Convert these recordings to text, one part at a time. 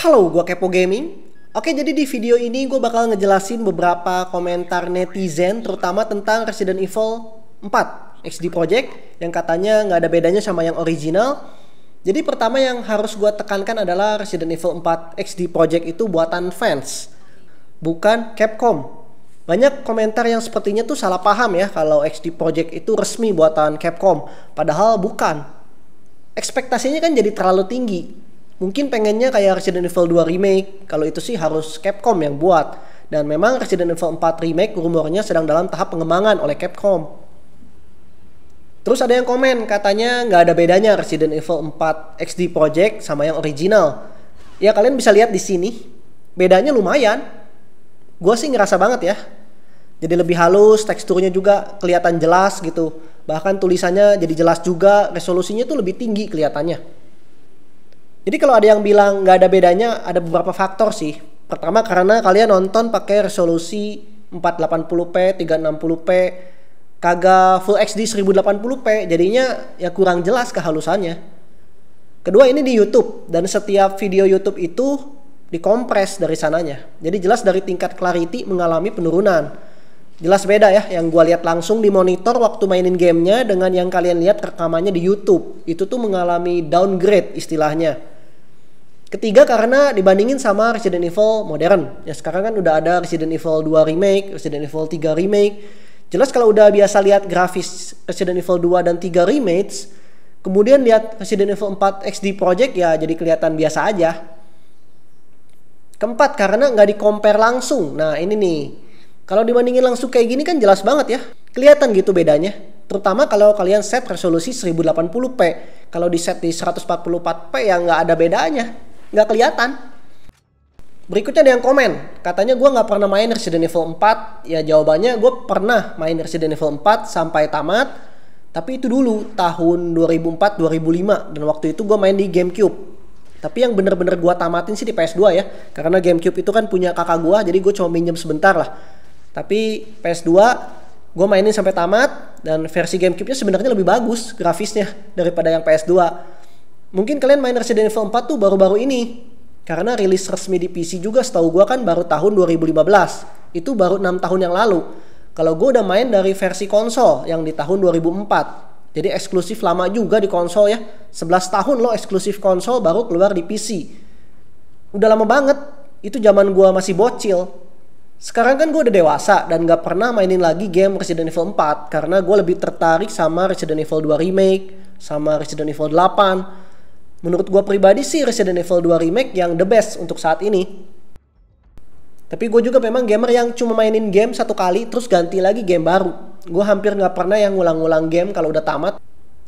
Halo, gua Kepo Gaming. Oke, jadi di video ini gue bakal ngejelasin beberapa komentar netizen terutama tentang Resident Evil 4 XD Project yang katanya nggak ada bedanya sama yang original. Jadi pertama yang harus gue tekankan adalah Resident Evil 4 XD Project itu buatan fans, bukan Capcom. Banyak komentar yang sepertinya tuh salah paham ya kalau XD Project itu resmi buatan Capcom, padahal bukan. Ekspektasinya kan jadi terlalu tinggi mungkin pengennya kayak Resident Evil 2 remake. Kalau itu sih harus Capcom yang buat. Dan memang Resident Evil 4 remake rumornya sedang dalam tahap pengembangan oleh Capcom. Terus ada yang komen katanya nggak ada bedanya Resident Evil 4 XD Project sama yang original. Ya kalian bisa lihat di sini. Bedanya lumayan. Gue sih ngerasa banget ya. Jadi lebih halus, teksturnya juga kelihatan jelas gitu. Bahkan tulisannya jadi jelas juga, resolusinya tuh lebih tinggi kelihatannya. Jadi kalau ada yang bilang nggak ada bedanya, ada beberapa faktor sih. Pertama karena kalian nonton pakai resolusi 480p, 360p, kagak full HD 1080p, jadinya ya kurang jelas kehalusannya. Kedua ini di YouTube dan setiap video YouTube itu dikompres dari sananya. Jadi jelas dari tingkat clarity mengalami penurunan. Jelas beda ya yang gua lihat langsung di monitor waktu mainin gamenya dengan yang kalian lihat rekamannya di YouTube. Itu tuh mengalami downgrade istilahnya Ketiga karena dibandingin sama Resident Evil modern. Ya sekarang kan udah ada Resident Evil 2 remake, Resident Evil 3 remake. Jelas kalau udah biasa lihat grafis Resident Evil 2 dan 3 remakes, kemudian lihat Resident Evil 4 XD Project ya jadi kelihatan biasa aja. Keempat karena nggak di-compare langsung. Nah ini nih, kalau dibandingin langsung kayak gini kan jelas banget ya. Kelihatan gitu bedanya. Terutama kalau kalian set resolusi 1080p. Kalau di set di 144p ya nggak ada bedanya nggak kelihatan berikutnya ada yang komen katanya gue nggak pernah main Resident Evil 4 ya jawabannya gue pernah main Resident Evil 4 sampai tamat tapi itu dulu tahun 2004 2005 dan waktu itu gue main di GameCube tapi yang bener-bener gue tamatin sih di PS2 ya karena GameCube itu kan punya kakak gue jadi gue cuma minjem sebentar lah tapi PS2 gue mainin sampai tamat dan versi GameCube-nya sebenarnya lebih bagus grafisnya daripada yang PS2 Mungkin kalian main Resident Evil 4 tuh baru-baru ini. Karena rilis resmi di PC juga setahu gue kan baru tahun 2015. Itu baru 6 tahun yang lalu. Kalau gue udah main dari versi konsol yang di tahun 2004. Jadi eksklusif lama juga di konsol ya. 11 tahun lo eksklusif konsol baru keluar di PC. Udah lama banget. Itu zaman gue masih bocil. Sekarang kan gue udah dewasa dan gak pernah mainin lagi game Resident Evil 4 karena gue lebih tertarik sama Resident Evil 2 Remake, sama Resident Evil 8, menurut gue pribadi sih Resident Evil 2 Remake yang the best untuk saat ini. Tapi gue juga memang gamer yang cuma mainin game satu kali terus ganti lagi game baru. Gue hampir nggak pernah yang ngulang-ngulang game kalau udah tamat.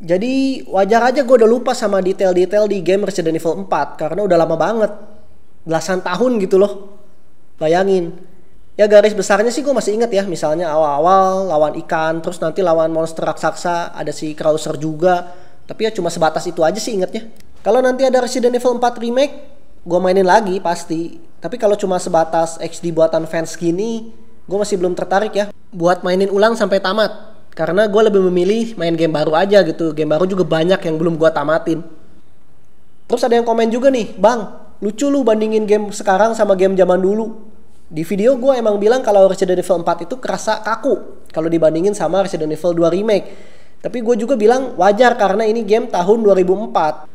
Jadi wajar aja gue udah lupa sama detail-detail di game Resident Evil 4 karena udah lama banget. Belasan tahun gitu loh. Bayangin. Ya garis besarnya sih gue masih inget ya Misalnya awal-awal lawan ikan Terus nanti lawan monster raksasa Ada si Krauser juga tapi ya cuma sebatas itu aja sih ingetnya. Kalau nanti ada Resident Evil 4 remake, gue mainin lagi pasti. Tapi kalau cuma sebatas HD buatan fans gini, gue masih belum tertarik ya buat mainin ulang sampai tamat. Karena gue lebih memilih main game baru aja gitu. Game baru juga banyak yang belum gue tamatin. Terus ada yang komen juga nih, Bang, lucu lu bandingin game sekarang sama game zaman dulu. Di video gue emang bilang kalau Resident Evil 4 itu kerasa kaku kalau dibandingin sama Resident Evil 2 Remake. Tapi gue juga bilang wajar karena ini game tahun 2004.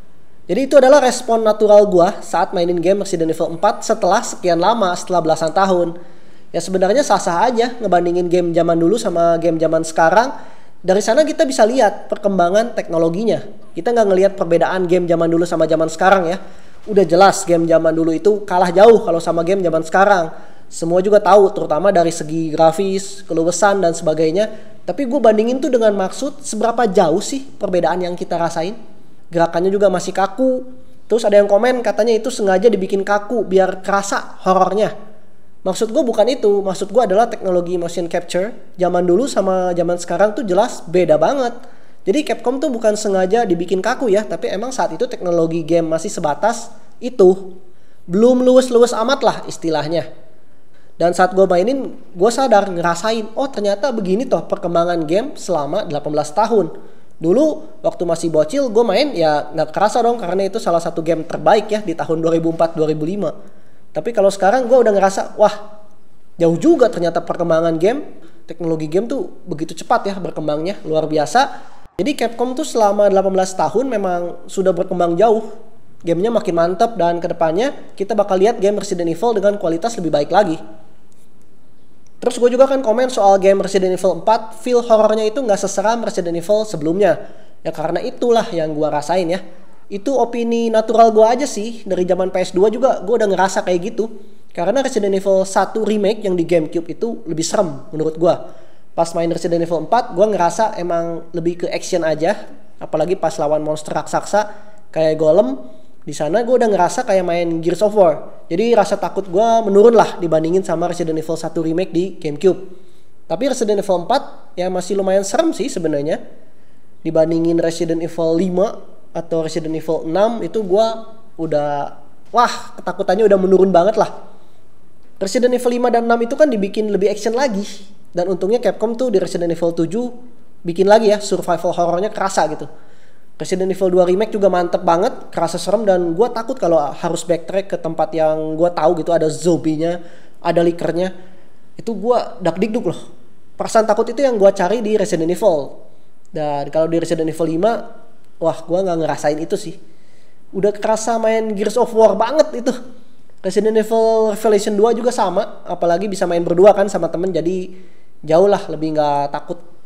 Jadi itu adalah respon natural gua saat mainin game Resident Evil 4 setelah sekian lama, setelah belasan tahun. Ya sebenarnya sah-sah aja ngebandingin game zaman dulu sama game zaman sekarang. Dari sana kita bisa lihat perkembangan teknologinya. Kita nggak ngelihat perbedaan game zaman dulu sama zaman sekarang ya. Udah jelas game zaman dulu itu kalah jauh kalau sama game zaman sekarang. Semua juga tahu, terutama dari segi grafis, keluasan, dan sebagainya. Tapi gue bandingin tuh dengan maksud seberapa jauh sih perbedaan yang kita rasain gerakannya juga masih kaku terus ada yang komen katanya itu sengaja dibikin kaku biar kerasa horornya maksud gue bukan itu maksud gue adalah teknologi motion capture zaman dulu sama zaman sekarang tuh jelas beda banget jadi Capcom tuh bukan sengaja dibikin kaku ya tapi emang saat itu teknologi game masih sebatas itu belum luwes-luwes amat lah istilahnya dan saat gue mainin gue sadar ngerasain oh ternyata begini toh perkembangan game selama 18 tahun Dulu waktu masih bocil gue main ya nggak kerasa dong karena itu salah satu game terbaik ya di tahun 2004-2005. Tapi kalau sekarang gue udah ngerasa wah jauh juga ternyata perkembangan game teknologi game tuh begitu cepat ya berkembangnya luar biasa. Jadi Capcom tuh selama 18 tahun memang sudah berkembang jauh. Gamenya makin mantap dan kedepannya kita bakal lihat game Resident Evil dengan kualitas lebih baik lagi. Terus gue juga kan komen soal game Resident Evil 4, feel horornya itu nggak seseram Resident Evil sebelumnya. Ya karena itulah yang gue rasain ya. Itu opini natural gue aja sih, dari zaman PS2 juga gue udah ngerasa kayak gitu. Karena Resident Evil 1 remake yang di Gamecube itu lebih serem menurut gue. Pas main Resident Evil 4, gue ngerasa emang lebih ke action aja. Apalagi pas lawan monster raksasa kayak Golem, di sana gue udah ngerasa kayak main Gears of War. Jadi rasa takut gue menurun lah dibandingin sama Resident Evil 1 remake di GameCube. Tapi Resident Evil 4 ya masih lumayan serem sih sebenarnya. Dibandingin Resident Evil 5 atau Resident Evil 6 itu gue udah wah ketakutannya udah menurun banget lah. Resident Evil 5 dan 6 itu kan dibikin lebih action lagi. Dan untungnya Capcom tuh di Resident Evil 7 bikin lagi ya survival horornya kerasa gitu Resident Evil 2 Remake juga mantep banget, kerasa serem dan gue takut kalau harus backtrack ke tempat yang gue tahu gitu ada zombinya, ada likernya. Itu gue dak dikduk loh. Perasaan takut itu yang gue cari di Resident Evil. Dan kalau di Resident Evil 5, wah gue nggak ngerasain itu sih. Udah kerasa main Gears of War banget itu. Resident Evil Revelation 2 juga sama, apalagi bisa main berdua kan sama temen jadi jauh lah lebih nggak takut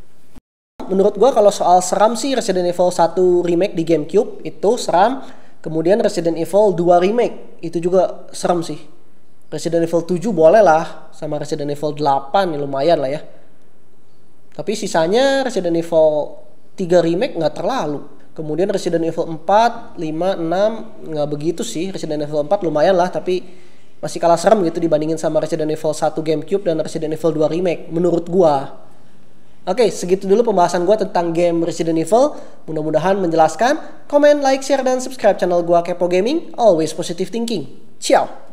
Menurut gue kalau soal seram sih Resident Evil 1 remake di GameCube itu seram. Kemudian Resident Evil 2 remake itu juga serem sih. Resident Evil 7 boleh lah sama Resident Evil 8 ya lumayan lah ya. Tapi sisanya Resident Evil 3 remake nggak terlalu. Kemudian Resident Evil 4, 5, 6 nggak begitu sih. Resident Evil 4 lumayan lah tapi masih kalah serem gitu dibandingin sama Resident Evil 1 GameCube dan Resident Evil 2 remake menurut gua. Oke, segitu dulu pembahasan gue tentang game Resident Evil. Mudah-mudahan menjelaskan. Comment, like, share, dan subscribe channel gue Kepo Gaming. Always positive thinking. Ciao!